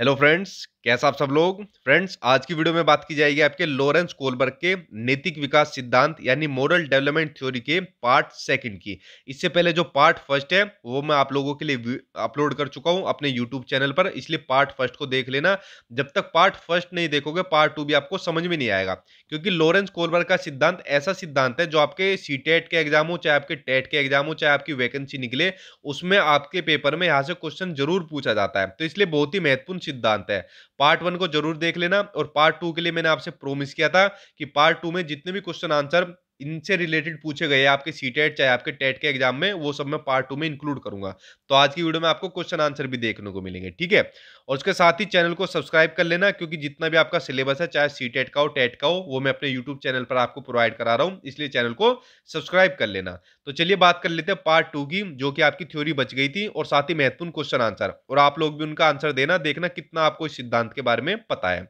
Hello friends, कैसा आप सब लोग फ्रेंड्स आज की वीडियो में बात की जाएगी आपके लॉरेंस कोलबर्ग के नैतिक विकास सिद्धांत यानी मॉरल डेवलपमेंट थ्योरी के पार्ट सेकंड की इससे पहले जो पार्ट फर्स्ट है वो मैं आप लोगों के लिए अपलोड कर चुका हूं अपने यूट्यूब चैनल पर इसलिए पार्ट फर्स्ट को देख लेना जब तक पार्ट फर्स्ट नहीं देखोगे पार्ट टू भी आपको समझ में नहीं आएगा क्योंकि लॉरेंस कोलबर्ग का सिद्धांत ऐसा सिद्धांत है जो आपके सी टेट e के एग्जाम हो चाहे आपके टेट e के एग्जाम हो चाहे आपकी वैकेंसी निकले उसमें आपके पेपर में यहाँ से क्वेश्चन जरूर पूछा जाता है तो इसलिए बहुत ही महत्वपूर्ण सिद्धांत है पार्ट वन को जरूर देख लेना और पार्ट टू के लिए मैंने आपसे प्रोमिस किया था कि पार्ट टू में जितने भी क्वेश्चन आंसर इनसे रिलेटेड पूछे गए आपके सी टेट e चाहे आपके टेट e के एग्जाम में वो सब मैं पार्ट टू में इंक्लूड करूंगा तो आज की वीडियो में आपको क्वेश्चन आंसर भी देखने को मिलेंगे ठीक है और उसके साथ ही चैनल को सब्सक्राइब कर लेना क्योंकि जितना भी आपका सिलेबस है चाहे सी टेट e का हो टेट का हो वो मैं अपने यूट्यूब चैनल पर आपको प्रोवाइड करा रहा हूँ इसलिए चैनल को सब्सक्राइब कर लेना तो चलिए बात कर लेते हैं पार्ट टू की जो कि आपकी थ्योरी बच गई थी और साथ ही महत्वपूर्ण क्वेश्चन आंसर और आप लोग भी उनका आंसर देना देखना कितना आपको इस सिद्धांत के बारे में पता है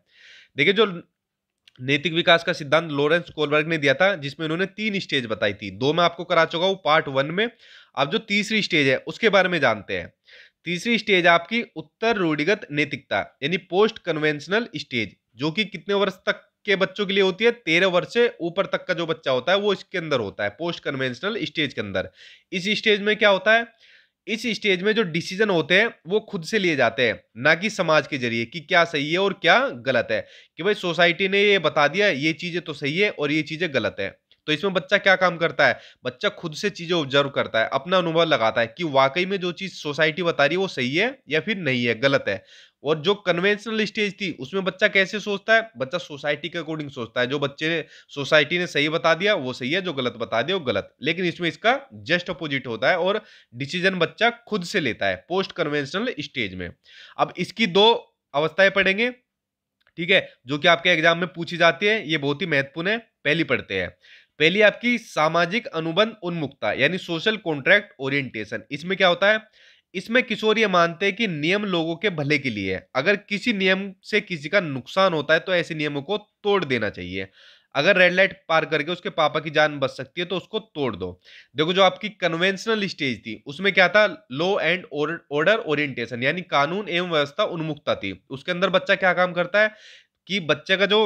देखिए जो नैतिक विकास का सिद्धांत लॉरेंस कोलबर्ग ने दिया था जिसमें उन्होंने तीन स्टेज बताई थी दो मैं आपको करा चुका हूँ पार्ट वन में अब जो तीसरी स्टेज है उसके बारे में जानते हैं तीसरी स्टेज आपकी उत्तर रूढ़िगत नैतिकता यानी पोस्ट कन्वेंशनल स्टेज जो कि कितने वर्ष तक के बच्चों के लिए होती है तेरह वर्ष से ऊपर तक का जो बच्चा होता है वो इसके अंदर होता है पोस्ट कन्वेंशनल स्टेज के अंदर इस स्टेज में क्या होता है इस स्टेज में जो डिसीजन होते हैं वो खुद से लिए जाते हैं ना कि समाज के जरिए कि क्या सही है और क्या गलत है कि भाई सोसाइटी ने ये बता दिया ये चीज़ें तो सही है और ये चीज़ें गलत है तो इसमें बच्चा क्या काम करता है बच्चा खुद से चीजें ऑब्जर्व करता है अपना अनुभव लगाता है कि वाकई में जो चीज सोसाइटी बता रही है वो सही है या फिर नहीं है गलत है और जो कन्वेंशनल स्टेज थी उसमें बच्चा कैसे सोचता है बच्चा सोसाइटी के अकॉर्डिंग सोचता है जो बच्चे ने सोसाइटी ने सही बता दिया वो सही है जो गलत बता दिया वो गलत लेकिन इसमें इसका जस्ट अपोजिट होता है और डिसीजन बच्चा खुद से लेता है पोस्ट कन्वेंशनल स्टेज में अब इसकी दो अवस्थाएं पढ़ेंगे ठीक है जो कि आपके एग्जाम में पूछी जाती है ये बहुत ही महत्वपूर्ण है पहली पढ़ते हैं पहली आपकी सामाजिक अनुबंध उन्मुक्ता यानी सोशल कॉन्ट्रैक्ट ओरिएंटेशन इसमें क्या होता है इसमें किशोर ये मानते हैं कि नियम लोगों के भले के लिए है अगर किसी नियम से किसी का नुकसान होता है तो ऐसे नियमों को तोड़ देना चाहिए अगर रेड लाइट पार करके उसके पापा की जान बच सकती है तो उसको तोड़ दो देखो जो आपकी कन्वेंशनल स्टेज थी उसमें क्या था लॉ एंड ऑर्डर ओरिएंटेशन यानी कानून एवं व्यवस्था उन्मुक्ता थी उसके अंदर बच्चा क्या काम करता है कि बच्चे का जो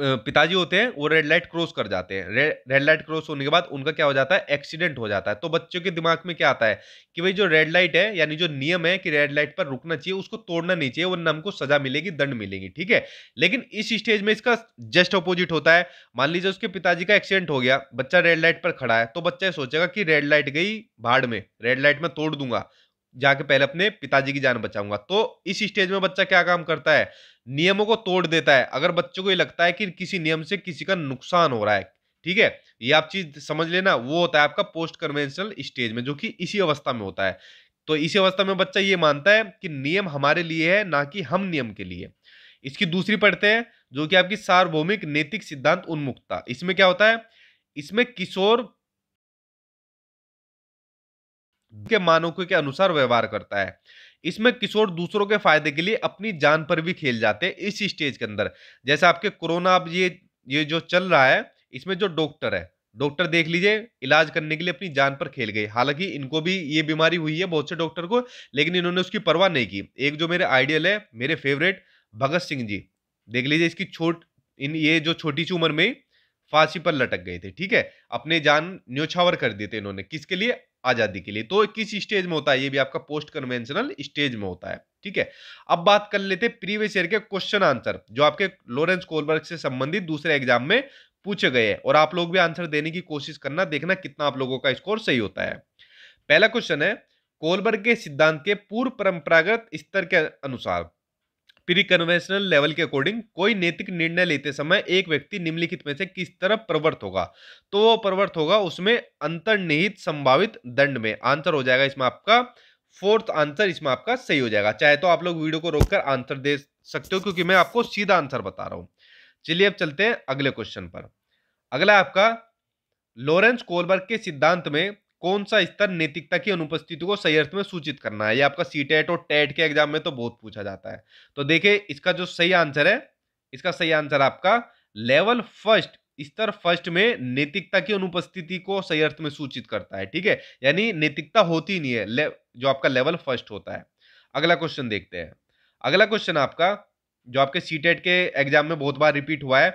पिताजी होते हैं वो रेड लाइट क्रॉस कर जाते हैं रेड लाइट क्रॉस होने के बाद उनका क्या हो जाता है एक्सीडेंट हो जाता है तो बच्चों के दिमाग में क्या आता है कि भाई जो रेड लाइट है यानी जो नियम है कि रेड लाइट पर रुकना चाहिए उसको तोड़ना नहीं चाहिए वरना हमको सजा मिलेगी दंड मिलेगी ठीक है लेकिन इस स्टेज में इसका जस्ट अपोजिट होता है मान लीजिए उसके पिताजी का एक्सीडेंट हो गया बच्चा रेड लाइट पर खड़ा है तो बच्चा सोचेगा कि रेड लाइट गई भाड़ में रेड लाइट में तोड़ दूंगा जाके पहले अपने पिताजी की जान बचाऊंगा तो इस स्टेज में बच्चा क्या काम करता है नियमों को तोड़ देता है अगर बच्चों को ये लगता है कि किसी नियम से किसी का नुकसान हो रहा है ठीक है ये आप चीज समझ लेना वो होता है आपका पोस्ट कन्वेंशनल स्टेज में जो कि इसी अवस्था में होता है तो इसी अवस्था में बच्चा ये मानता है कि नियम हमारे लिए है ना कि हम नियम के लिए इसकी दूसरी पढ़ते हैं जो कि आपकी सार्वभौमिक नैतिक सिद्धांत उन्मुक्ता इसमें क्या होता है इसमें किशोर के मानकों के अनुसार व्यवहार करता है इसमें किशोर दूसरों के फायदे के लिए अपनी जान पर भी खेल जाते हैं इस स्टेज के अंदर जैसे आपके कोरोना अब ये ये जो चल रहा है इसमें जो डॉक्टर है डॉक्टर देख लीजिए इलाज करने के लिए अपनी जान पर खेल गए हालांकि इनको भी ये बीमारी हुई है बहुत से डॉक्टर को लेकिन इन्होंने उसकी परवाह नहीं की एक जो मेरे आइडियल है मेरे फेवरेट भगत सिंह जी देख लीजिए इसकी छोट इन ये जो छोटी सी उम्र में फांसी पर लटक गए थे ठीक है अपने जान न्योछावर कर दिए थे इन्होंने किसके लिए आज़ादी के लिए तो किस स्टेज में होता है ये भी आपका पोस्ट कन्वेंशनल स्टेज में होता है ठीक है अब बात कर लेते हैं प्रीवियस ईयर के क्वेश्चन आंसर जो आपके लॉरेंस कोलबर्ग से संबंधित दूसरे एग्जाम में पूछे गए हैं और आप लोग भी आंसर देने की कोशिश करना देखना कितना आप लोगों का स्कोर सही होता है पहला क्वेश्चन है कोलबर्ग के सिद्धांत के पूर्व परंपरागत स्तर के अनुसार प्री कन्वेंशनल लेवल के अकॉर्डिंग कोई नैतिक निर्णय लेते समय एक व्यक्ति निम्नलिखित में से किस तरह प्रवृत्त होगा तो वो प्रवृत्त होगा उसमें अंतर्निहित संभावित दंड में आंसर हो जाएगा इसमें आपका फोर्थ आंसर इसमें आपका सही हो जाएगा चाहे तो आप लोग वीडियो को रोककर आंसर दे सकते हो क्योंकि मैं आपको सीधा आंसर बता रहा हूं चलिए अब चलते हैं अगले क्वेश्चन पर अगला आपका लॉरेंस कोलबर्ग के सिद्धांत में कौन सा स्तर नैतिकता की अनुपस्थिति को सही अर्थ में सूचित करना है ये आपका सी टेट और टेट e के एग्जाम में तो बहुत पूछा जाता है तो देखिए इसका जो सही आंसर है इसका सही आंसर आपका लेवल फर्स्ट स्तर फर्स्ट में नैतिकता की अनुपस्थिति को सही अर्थ में सूचित करता है ठीक है यानी नैतिकता होती नहीं है जो आपका लेवल फर्स्ट होता है अगला क्वेश्चन देखते हैं अगला क्वेश्चन आपका जो आपके सी के एग्जाम में बहुत बार रिपीट हुआ है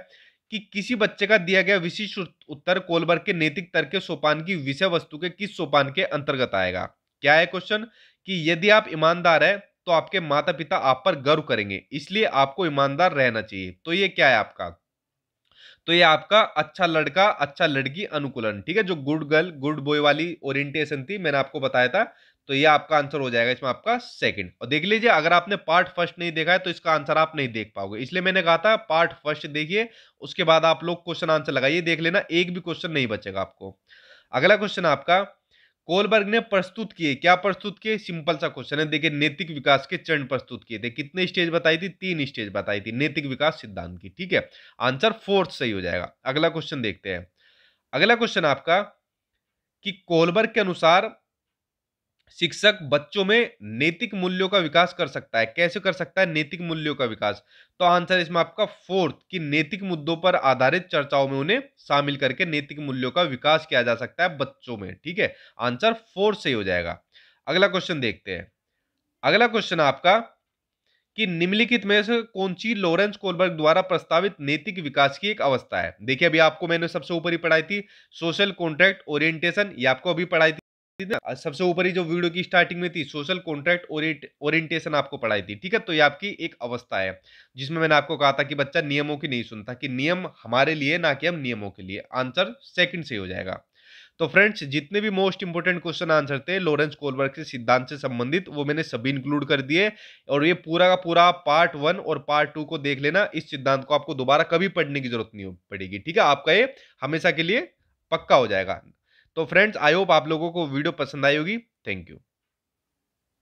कि किसी बच्चे का दिया गया विशिष्ट उत्तर कोलबर्ग के नैतिक तर्क सोपान की विषय वस्तु के किस सोपान के अंतर्गत आएगा क्या है क्वेश्चन कि यदि आप ईमानदार हैं तो आपके माता पिता आप पर गर्व करेंगे इसलिए आपको ईमानदार रहना चाहिए तो ये क्या है आपका तो ये आपका अच्छा लड़का अच्छा लड़की अनुकूलन ठीक है जो गुड गर्ल गुड बॉय वाली ओरिएंटेशन थी मैंने आपको बताया था तो ये आपका आंसर हो जाएगा इसमें आपका सेकंड और देख लीजिए अगर आपने पार्ट फर्स्ट नहीं देखा है तो इसका आंसर आप नहीं देख पाओगे इसलिए मैंने कहा था पार्ट फर्स्ट देखिए उसके बाद आप लोग क्वेश्चन आंसर लगाइए देख लेना एक भी क्वेश्चन नहीं बचेगा आपको अगला क्वेश्चन आपका कोलबर्ग ने प्रस्तुत किए क्या प्रस्तुत किए सिंपल सा क्वेश्चन है देखिए नैतिक विकास के चरण प्रस्तुत किए थे कितने स्टेज बताई थी तीन स्टेज बताई थी नैतिक विकास सिद्धांत की ठीक है आंसर फोर्थ सही हो जाएगा अगला क्वेश्चन देखते हैं अगला क्वेश्चन आपका कि कोलबर्ग के अनुसार शिक्षक बच्चों में नैतिक मूल्यों का विकास कर सकता है कैसे कर सकता है नैतिक मूल्यों का विकास तो आंसर इसमें आपका फोर्थ कि नैतिक मुद्दों पर आधारित चर्चाओं में उन्हें शामिल करके नैतिक मूल्यों का विकास किया जा सकता है बच्चों में ठीक है आंसर फोर्थ से हो जाएगा अगला क्वेश्चन देखते हैं अगला क्वेश्चन आपका कि निम्नलिखित में से कौन सी लॉरेंस कोलबर्ग द्वारा प्रस्तावित नैतिक विकास की एक अवस्था है देखिए अभी आपको मैंने सबसे ऊपर ही पढ़ाई थी सोशल कॉन्ट्रैक्ट ओरिएंटेशन ये आपको अभी पढ़ाई सबसे ऊपर ही जो वीडियो की स्टार्टिंग में थी सोशल कॉन्ट्रैक्ट ओरिएंटेशन आपको पढ़ाई थी ठीक है तो ये आपकी एक अवस्था है जिसमें मैंने आपको कहा था कि बच्चा नियमों की नहीं सुनता कि नियम हमारे लिए ना कि हम नियमों के लिए आंसर सेकंड से हो जाएगा तो फ्रेंड्स जितने भी मोस्ट इंपोर्टेंट क्वेश्चन आंसर थे लॉरेंस कोलबर्ग के सिद्धांत से संबंधित वो मैंने सभी इंक्लूड कर दिए और ये पूरा का पूरा पार्ट वन और पार्ट टू को देख लेना इस सिद्धांत को आपको दोबारा कभी पढ़ने की जरूरत नहीं पड़ेगी ठीक है आपका ये हमेशा के लिए पक्का हो जाएगा तो फ्रेंड्स आई होप आप लोगों को वीडियो पसंद आई होगी थैंक यू